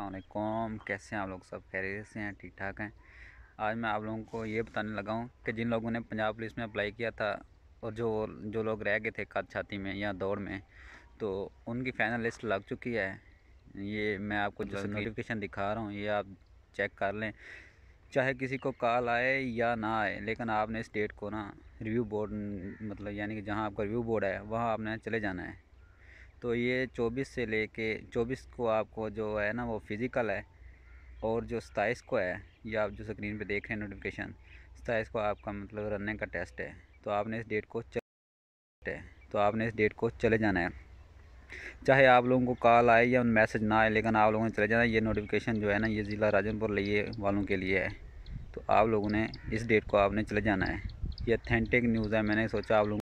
असलकुम कैसे हैं आप लोग सब खैरियत से हैं ठीक ठाक हैं आज मैं आप लोगों को ये बताने लगा हूँ कि जिन लोगों ने पंजाब पुलिस में अप्लाई किया था और जो जो लोग रह गए थे कद छाती में या दौड़ में तो उनकी फ़ाइनल लिस्ट लग चुकी है ये मैं आपको जो नोटिफिकेशन दिखा रहा हूँ ये आप चेक कर लें चाहे किसी को कॉल आए या ना आए लेकिन आपने इस डेट को ना रिव्यू बोर्ड मतलब यानी कि जहाँ आपका रिव्यू बोर्ड है वहाँ आपने चले जाना है तो ये 24 से लेके 24 को आपको जो है ना वो फिज़िकल है और जो सताईस को है ये आप जो स्क्रीन पे देख रहे हैं नोटिफिकेशन सताईस को आपका मतलब रनिंग का टेस्ट है तो आपने इस डेट को चले है तो आपने इस डेट को चले जाना है चाहे आप लोगों को कॉल आए या मैसेज ना आए लेकिन आप लोगों ने चले जाना ये नोटिफिकेशन जो है ना ये ज़िला राजनपुर लिए वालों के लिए है तो आप लोगों ने इस डेट को आपने चले जाना है ये अथेंटिक न्यूज़ है मैंने सोचा आप लोगों